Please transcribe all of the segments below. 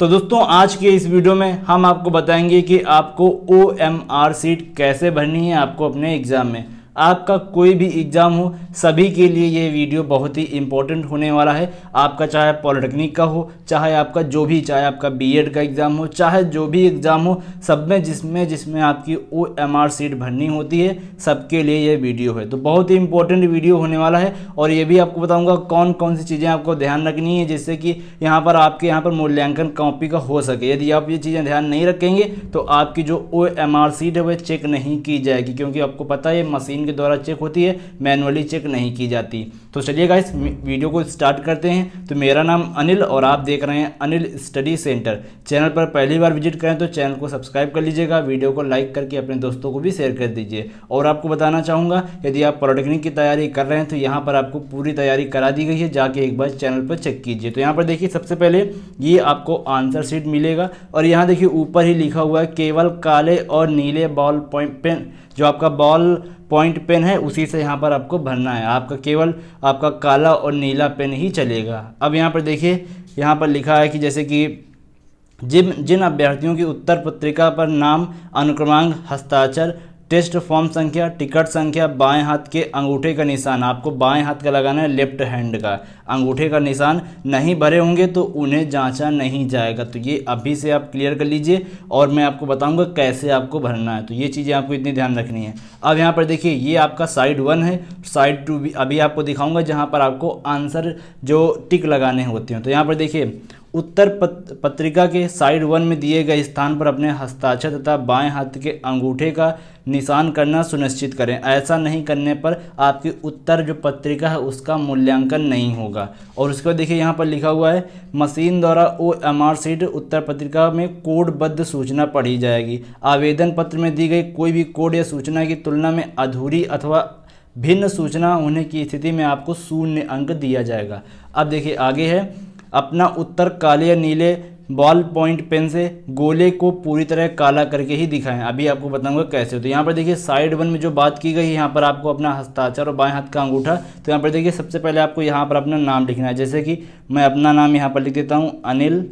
तो दोस्तों आज के इस वीडियो में हम आपको बताएंगे कि आपको ओ एम आर सीट कैसे भरनी है आपको अपने एग्ज़ाम में आपका कोई भी एग्ज़ाम हो सभी के लिए ये वीडियो बहुत ही इंपॉर्टेंट होने वाला है आपका चाहे पॉलिटेक्निक का हो चाहे आपका जो भी चाहे आपका बीएड का एग्ज़ाम हो चाहे जो भी एग्ज़ाम हो सब में जिसमें जिसमें आपकी ओ एम आर सीट भरनी होती है सबके लिए ये वीडियो है तो बहुत ही इंपॉर्टेंट वीडियो होने वाला है और ये भी आपको बताऊँगा कौन कौन सी चीज़ें आपको ध्यान रखनी है जिससे कि यहाँ पर आपके यहाँ पर मूल्यांकन कॉपी का हो सके यदि आप ये चीज़ें ध्यान नहीं रखेंगे तो आपकी जो ओ एम आर सीट है वह चेक नहीं की जाएगी क्योंकि आपको पता है मशीन के द्वारा चेक होती है मैनुअली चेक नहीं की जाती तो चलिए इस वीडियो को स्टार्ट करते हैं तो मेरा नाम अनिल और आप देख रहे हैं अनिल स्टडी सेंटर चैनल पर पहली बार विजिट करें तो चैनल को सब्सक्राइब कर लीजिएगा वीडियो को लाइक करके अपने दोस्तों को भी शेयर कर दीजिए और आपको बताना चाहूँगा यदि आप पॉलिटेक्निक की तैयारी कर रहे हैं तो यहाँ पर आपको पूरी तैयारी करा दी गई है जाके एक बार चैनल पर चेक कीजिए तो यहाँ पर देखिए सबसे पहले ये आपको आंसर शीट मिलेगा और यहाँ देखिए ऊपर ही लिखा हुआ है केवल काले और नीले बॉल पॉइंट पेन जो आपका बॉल पॉइंट पेन है उसी से यहाँ पर आपको भरना है आपका केवल आपका काला और नीला पेन ही चलेगा अब यहाँ पर देखिए यहाँ पर लिखा है कि जैसे कि जिन जिन अभ्यर्थियों की उत्तर पत्रिका पर नाम अनुक्रमांक हस्ताक्षर टेस्ट फॉर्म संख्या टिकट संख्या बाएं हाथ के अंगूठे का निशान आपको बाएं हाथ का लगाना है लेफ्ट हैंड का अंगूठे का निशान नहीं भरे होंगे तो उन्हें जांचा नहीं जाएगा तो ये अभी से आप क्लियर कर लीजिए और मैं आपको बताऊंगा कैसे आपको भरना है तो ये चीज़ें आपको इतनी ध्यान रखनी है अब यहाँ पर देखिए ये आपका साइड वन है साइड टू भी अभी आपको दिखाऊंगा जहाँ पर आपको आंसर जो टिक लगाने होते हैं तो यहाँ पर देखिए उत्तर पत्रिका के साइड वन में दिए गए स्थान पर अपने हस्ताक्षर तथा बाएं हाथ के अंगूठे का निशान करना सुनिश्चित करें ऐसा नहीं करने पर आपकी उत्तर जो पत्रिका है उसका मूल्यांकन नहीं होगा और उसके बाद देखिए यहाँ पर लिखा हुआ है मशीन द्वारा ओ एम आर सीट उत्तर पत्रिका में कोडबद्ध सूचना पढ़ी जाएगी आवेदन पत्र में दी गई कोई भी कोड या सूचना की तुलना में अधूरी अथवा भिन्न सूचना होने की स्थिति में आपको शून्य अंक दिया जाएगा अब देखिए आगे है अपना उत्तर काले या नीले बॉल पॉइंट पेन से गोले को पूरी तरह काला करके ही दिखाएं अभी आपको बताऊंगा कैसे हो तो यहाँ पर देखिए साइड वन में जो बात की गई है यहाँ पर आपको अपना हस्ताक्षर और बाएं हाथ का अंगूठा तो यहाँ पर देखिए सबसे पहले आपको यहाँ पर अपना नाम लिखना है जैसे कि मैं अपना नाम यहाँ पर लिख देता हूँ अनिल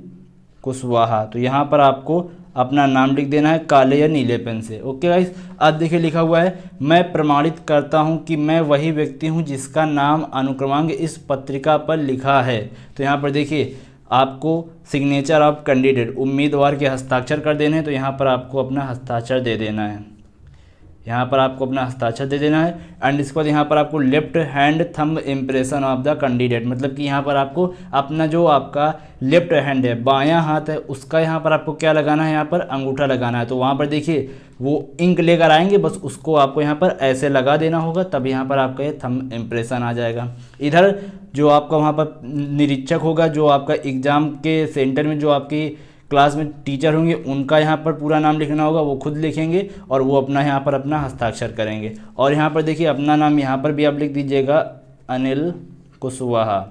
कुशवाहा तो यहाँ पर आपको अपना नाम लिख देना है काले या नीले पेन से ओके गाइस अब देखिए लिखा हुआ है मैं प्रमाणित करता हूँ कि मैं वही व्यक्ति हूँ जिसका नाम अनुक्रमांक इस पत्रिका पर लिखा है तो यहाँ पर देखिए आपको सिग्नेचर ऑफ कैंडिडेट उम्मीदवार के हस्ताक्षर कर देने हैं तो यहाँ पर आपको अपना हस्ताक्षर दे देना है यहाँ पर आपको अपना हस्ताक्षर दे देना है एंड इसके बाद यहाँ पर आपको left hand thumb impression of the candidate मतलब कि यहाँ पर आपको अपना जो आपका लेफ्ट हैंड है बायां हाथ है उसका यहाँ पर आपको क्या लगाना है यहाँ पर अंगूठा लगाना है तो वहाँ पर देखिए वो इंक लेकर आएंगे बस उसको आपको यहाँ पर ऐसे लगा देना होगा तब यहाँ पर आपका ये थम इम्प्रेशन आ जाएगा इधर जो आपका वहाँ पर निरीक्षक होगा जो आपका एग्ज़ाम के सेंटर में जो आपकी क्लास में टीचर होंगे उनका यहाँ पर पूरा नाम लिखना होगा वो खुद लिखेंगे और वो अपना यहाँ पर अपना हस्ताक्षर करेंगे और यहाँ पर देखिए अपना नाम यहाँ पर भी आप लिख दीजिएगा अनिल कुशवाहा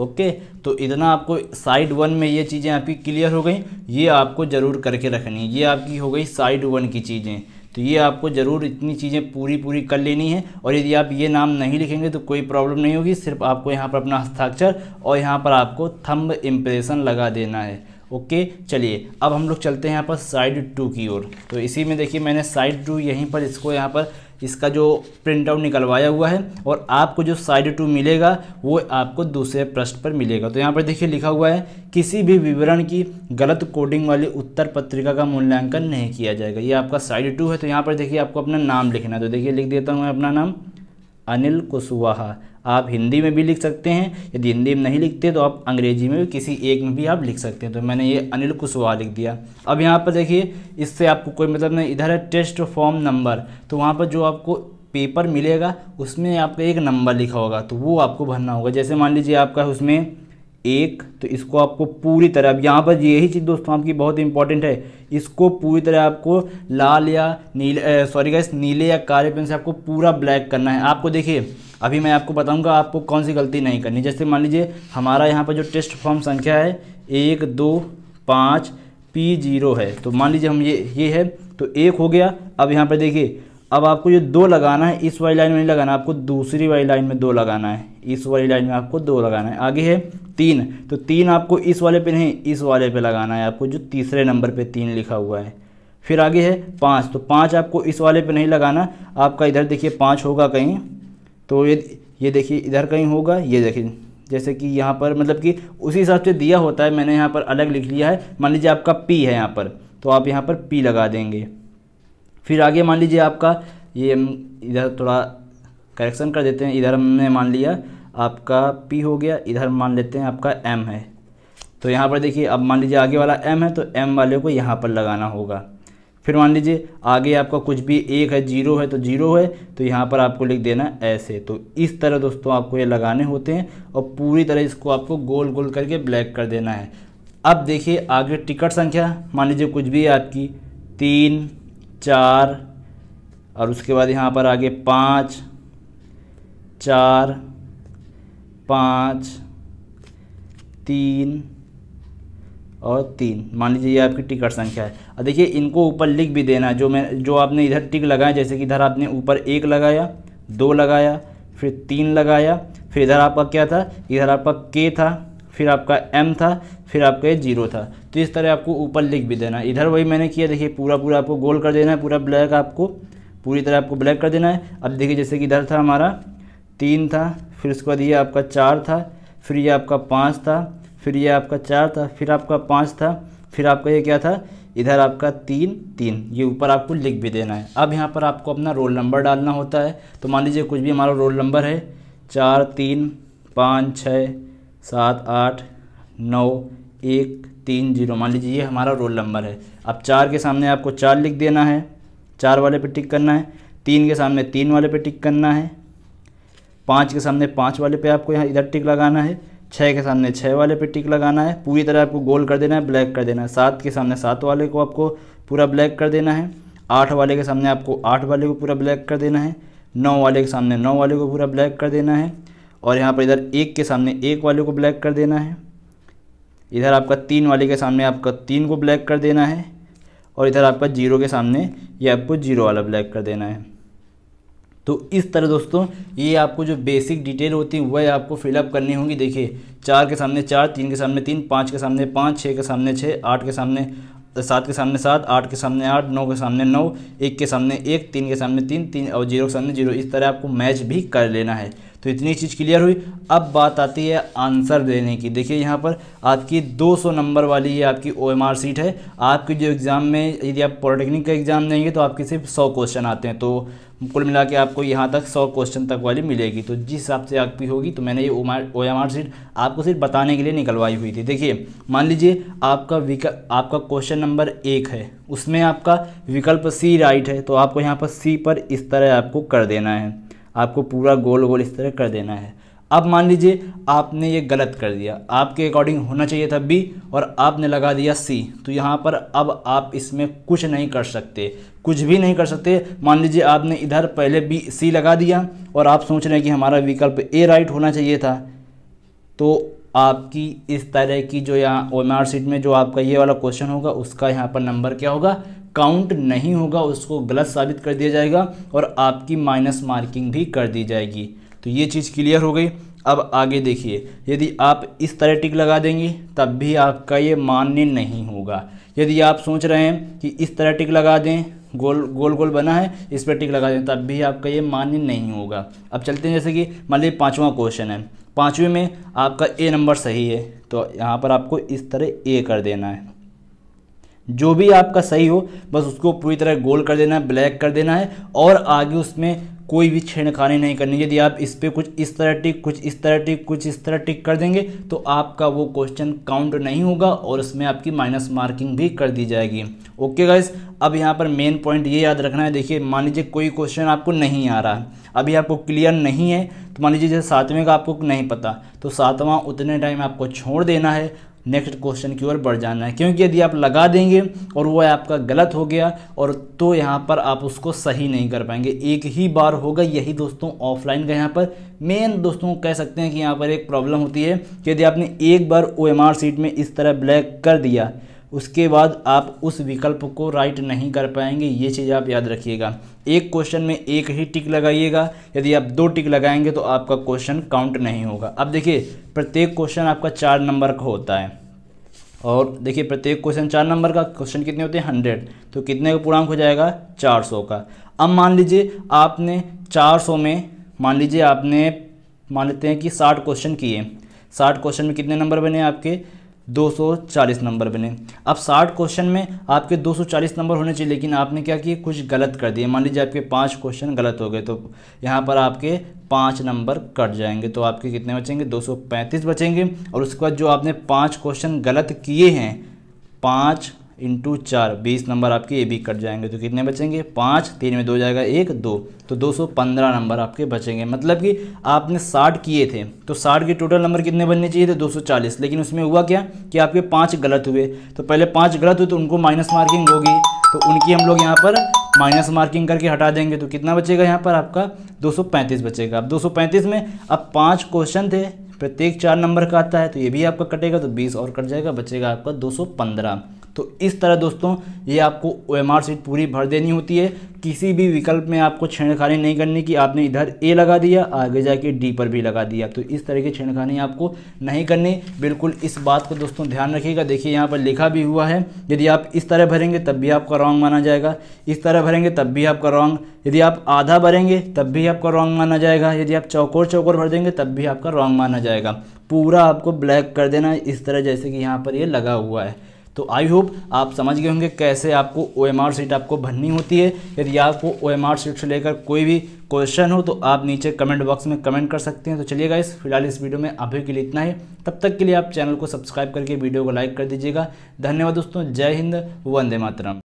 ओके तो इतना आपको साइड वन में ये चीज़ें आपकी क्लियर हो गई ये आपको ज़रूर करके रखनी ये आपकी हो गई साइड वन की चीज़ें तो ये आपको ज़रूर इतनी चीज़ें पूरी पूरी कर लेनी है और यदि आप ये नाम नहीं लिखेंगे तो कोई प्रॉब्लम नहीं होगी सिर्फ आपको यहाँ पर अपना हस्ताक्षर और यहाँ पर आपको थंब इम्प्रेशन लगा देना है ओके चलिए अब हम लोग चलते हैं यहाँ पर साइड टू की ओर तो इसी में देखिए मैंने साइड टू यहीं पर इसको यहाँ पर इसका जो प्रिंट आउट निकलवाया हुआ है और आपको जो साइड टू मिलेगा वो आपको दूसरे प्रश्न पर मिलेगा तो यहाँ पर देखिए लिखा हुआ है किसी भी विवरण की गलत कोडिंग वाली उत्तर पत्रिका का मूल्यांकन नहीं किया जाएगा ये आपका साइड टू है तो यहाँ पर देखिए आपको अपना नाम लिखना है तो देखिए लिख देता हूँ मैं अपना नाम अनिल कुशवाहा आप हिंदी में भी लिख सकते हैं यदि हिंदी में नहीं लिखते तो आप अंग्रेजी में भी किसी एक में भी आप लिख सकते हैं तो मैंने ये अनिल कुशवाहा लिख दिया अब यहाँ पर देखिए इससे आपको कोई मतलब नहीं इधर है टेस्ट फॉर्म नंबर तो वहाँ पर जो आपको पेपर मिलेगा उसमें आपका एक नंबर लिखा होगा तो वो आपको भरना होगा जैसे मान लीजिए आपका उसमें एक तो इसको आपको पूरी तरह अब यहाँ पर यही चीज़ दोस्तों आपकी बहुत इंपॉर्टेंट है इसको पूरी तरह आपको लाल या नीले सॉरी गैस नीले या काले पेन से आपको पूरा ब्लैक करना है आपको देखिए अभी मैं आपको बताऊंगा आपको कौन सी गलती नहीं करनी जैसे मान लीजिए हमारा यहाँ पर जो टेस्ट फॉर्म संख्या है एक दो पाँच पी जीरो है तो मान लीजिए हम ये ये है तो एक हो गया अब यहाँ पर देखिए अब आपको ये दो लगाना है इस वाली लाइन में नहीं लगाना आपको दूसरी वाली लाइन में दो लगाना है इस वाली लाइन में आपको दो लगाना है आगे है तीन तो तीन आपको इस वाले पे नहीं इस वाले पे लगाना है आपको जो तीसरे नंबर पे तीन लिखा हुआ है फिर आगे है पाँच तो पाँच आपको इस वाले पे नहीं लगाना आपका इधर देखिए पाँच होगा कहीं तो ये ये देखिए इधर कहीं होगा ये देखिए जैसे कि यहाँ पर मतलब कि उसी हिसाब से दिया होता है मैंने यहाँ पर अलग लिख लिया है मान लीजिए आपका पी है यहाँ पर तो आप यहाँ पर पी लगा देंगे फिर आगे मान लीजिए आपका ये इधर थोड़ा करेक्शन कर देते हैं इधर हमने मान लिया आपका पी हो गया इधर मान लेते हैं आपका एम है तो यहाँ पर देखिए अब मान लीजिए आगे वाला एम है तो एम वाले को यहाँ पर लगाना होगा फिर मान लीजिए आगे आपका कुछ भी एक है जीरो है तो जीरो है तो यहाँ पर आपको लिख देना ऐसे तो इस तरह दोस्तों आपको ये लगाने होते हैं और पूरी तरह इसको आपको गोल गोल करके ब्लैक कर देना है अब देखिए आगे टिकट संख्या मान लीजिए कुछ भी आपकी तीन चार और उसके बाद यहाँ पर आगे पाँच चार पाँच तीन और तीन मान लीजिए ये आपकी टिकट संख्या है और देखिए इनको ऊपर लिख भी देना जो मैं जो आपने इधर टिक लगाया जैसे कि इधर आपने ऊपर एक लगाया दो लगाया फिर तीन लगाया फिर इधर आपका क्या था इधर आपका के था फिर आपका एम था फिर आपका ये जीरो था तो इस तरह आपको ऊपर लिख भी देना है इधर वही मैंने किया देखिए पूरा पूरा आपको गोल कर देना है पूरा ब्लैक आपको पूरी तरह आपको ब्लैक कर देना है अब देखिए जैसे कि इधर था हमारा तीन था फिर उसके बाद ये आपका चार था फिर ये आपका पाँच था फिर ये आपका चार था फिर आपका पाँच था फिर आपका ये क्या था इधर आपका तीन तीन ये ऊपर आपको लिख भी देना है अब यहाँ पर आपको अपना रोल नंबर डालना होता है तो मान लीजिए कुछ भी हमारा रोल नंबर है चार तीन पाँच छः सात आठ नौ एक तीन जीरो मान लीजिए ये हमारा रोल नंबर है अब चार के सामने आपको चार लिख देना है चार वाले पे टिक करना है तीन के सामने तीन वाले पे टिक करना है पाँच के सामने पाँच वाले पे आपको यहाँ इधर टिक लगाना है छः के सामने छः वाले पे टिक लगाना है पूरी तरह आपको गोल कर देना है ब्लैक कर देना है सात के सामने सात वाले को आपको पूरा ब्लैक कर देना है आठ वाले के सामने आपको आठ वाले को पूरा ब्लैक कर देना है नौ वाले के सामने नौ वाले को पूरा ब्लैक कर देना है और यहाँ पर इधर एक के सामने एक वाले को ब्लैक कर देना है इधर आपका तीन वाले के सामने आपका तीन को ब्लैक कर देना है और इधर आपका जीरो के सामने ये आपको जीरो वाला ब्लैक कर देना है तो इस तरह दोस्तों ये आपको जो बेसिक डिटेल होती है वह आपको फिलअप करनी होगी देखिए चार के सामने चार तीन के सामने तीन पाँच के सामने पाँच छः के सामने छः आठ के सामने सात के सामने सात आठ के सामने आठ नौ के सामने नौ एक के सामने एक तीन के सामने तीन तीन और जीरो के सामने जीरो इस तरह आपको मैच भी कर लेना है तो इतनी चीज़ क्लियर हुई अब बात आती है आंसर देने की देखिए यहाँ पर आपकी 200 नंबर वाली ये आपकी ओ एम आर सीट है आपकी जो एग्ज़ाम में यदि आप पॉलिटेक्निक का एग्ज़ाम देंगे तो आपके सिर्फ सौ क्वेश्चन आते हैं तो कुल मिला के आपको यहाँ तक सौ क्वेश्चन तक वाली मिलेगी तो जिस हिसाब से आपकी होगी तो मैंने ये ओ एम आर सीट आपको सिर्फ बताने के लिए निकलवाई हुई थी देखिए मान लीजिए आपका आपका क्वेश्चन नंबर एक है उसमें आपका विकल्प सी राइट है तो आपको यहाँ पर सी पर इस तरह आपको कर देना है आपको पूरा गोल गोल इस तरह कर देना है अब मान लीजिए आपने ये गलत कर दिया आपके अकॉर्डिंग होना चाहिए था बी और आपने लगा दिया सी तो यहाँ पर अब आप इसमें कुछ नहीं कर सकते कुछ भी नहीं कर सकते मान लीजिए आपने इधर पहले बी सी लगा दिया और आप सोच रहे हैं कि हमारा विकल्प ए राइट होना चाहिए था तो आपकी इस तरह की जो यहाँ ओ एम आर सीट में जो आपका ये वाला क्वेश्चन होगा उसका यहाँ पर नंबर क्या होगा काउंट नहीं होगा उसको गलत साबित कर दिया जाएगा और आपकी माइनस मार्किंग भी कर दी जाएगी तो ये चीज़ क्लियर हो गई अब आगे देखिए यदि आप इस तरह टिक लगा देंगे तब भी आपका ये मान्य नहीं होगा यदि आप सोच रहे हैं कि इस तरह टिक लगा दें गोल गोल गोल बना है इस पर टिक लगा दें तब भी आपका ये मान्य नहीं होगा अब चलते हैं जैसे कि मान लीजिए पाँचवा क्वेश्चन है पाँचवें में आपका ए नंबर सही है तो यहाँ पर आपको इस तरह ए कर देना है जो भी आपका सही हो बस उसको पूरी तरह गोल कर देना है ब्लैक कर देना है और आगे उसमें कोई भी छेड़खानी नहीं करनी यदि आप इस पर कुछ इस तरह टिक कुछ इस तरह टिक कुछ इस तरह टिक कर देंगे तो आपका वो क्वेश्चन काउंट नहीं होगा और उसमें आपकी माइनस मार्किंग भी कर दी जाएगी ओके गाइस अब यहाँ पर मेन पॉइंट ये याद रखना है देखिए मान लीजिए कोई क्वेश्चन आपको नहीं आ रहा है अभी आपको क्लियर नहीं है तो मान लीजिए जैसे सातवें का आपको नहीं पता तो सातवां उतने टाइम आपको छोड़ देना है नेक्स्ट क्वेश्चन की ओर बढ़ जाना है क्योंकि यदि आप लगा देंगे और वो आपका गलत हो गया और तो यहाँ पर आप उसको सही नहीं कर पाएंगे एक ही बार होगा यही दोस्तों ऑफलाइन का यहाँ पर मेन दोस्तों कह सकते हैं कि यहाँ पर एक प्रॉब्लम होती है कि यदि आपने एक बार ओ सीट में इस तरह ब्लैक कर दिया उसके बाद आप उस विकल्प को राइट नहीं कर पाएंगे ये चीज़ आप याद रखिएगा एक क्वेश्चन में एक ही टिक लगाइएगा यदि आप दो टिक लगाएंगे तो आपका क्वेश्चन काउंट नहीं होगा अब देखिए प्रत्येक क्वेश्चन आपका चार नंबर का होता है और देखिए प्रत्येक क्वेश्चन चार नंबर का क्वेश्चन कितने होते हैं हंड्रेड तो कितने का पूर्णांक हो जाएगा चार सौ का अब मान लीजिए आपने चार सौ में मान लीजिए आपने मान लेते हैं कि साठ क्वेश्चन किए साठ क्वेश्चन में कितने नंबर बने आपके 240 नंबर बने अब 60 क्वेश्चन में आपके 240 नंबर होने चाहिए लेकिन आपने क्या किया कुछ गलत कर दिया मान लीजिए आपके पाँच क्वेश्चन गलत हो गए तो यहाँ पर आपके पाँच नंबर कट जाएंगे तो आपके कितने बचेंगे 235 बचेंगे और उसके बाद जो आपने पाँच क्वेश्चन गलत किए हैं पाँच इंटू चार बीस नंबर आपके ये भी कट जाएंगे तो कितने बचेंगे पाँच तीन में दो जाएगा एक दो तो दो सौ पंद्रह नंबर आपके बचेंगे मतलब कि आपने साठ किए थे तो साठ के टोटल नंबर कितने बनने चाहिए थे दो सौ चालीस लेकिन उसमें हुआ क्या कि आपके पाँच गलत हुए तो पहले पाँच गलत हुए तो उनको माइनस मार्किंग होगी तो उनकी हम लोग यहाँ पर माइनस मार्किंग करके हटा देंगे तो कितना बचेगा यहाँ पर आपका पैंतीस बचेगा अब पैंतीस में अब पाँच क्वेश्चन थे प्रत्येक चार नंबर का आता है तो ये भी आपका कटेगा तो 20 और कट जाएगा बचेगा आपका 215 तो इस तरह दोस्तों ये आपको ओ एम आर सीट पूरी भर देनी होती है किसी भी विकल्प में आपको छेड़खानी नहीं करनी कि आपने इधर ए लगा दिया आगे जाके डी पर भी लगा दिया तो इस तरह की छेड़खानी आपको नहीं करनी बिल्कुल इस बात को दोस्तों ध्यान रखिएगा देखिए यहाँ पर लिखा भी हुआ है यदि आप इस तरह भरेंगे तब भी आपका रॉन्ग माना जाएगा इस तरह भरेंगे तब भी आपका रॉन्ग यदि आप आधा भरेंगे तब भी आपका रॉन्ग माना जाएगा यदि आप चौकोर चौकोर भर देंगे तब भी आपका रॉन्ग माना जाएगा पूरा आपको ब्लैक कर देना है इस तरह जैसे कि यहाँ पर ये लगा हुआ है तो आई होप आप समझ गए होंगे कैसे आपको ओ एम आर सीट आपको भरनी होती है यदि आपको ओ एम आर सीट से लेकर कोई भी क्वेश्चन हो तो आप नीचे कमेंट बॉक्स में कमेंट कर सकते हैं तो चलिएगा इस फिलहाल इस वीडियो में अभी के लिए इतना ही तब तक के लिए आप चैनल को सब्सक्राइब करके वीडियो को लाइक कर दीजिएगा धन्यवाद दोस्तों जय हिंद वंदे मातरम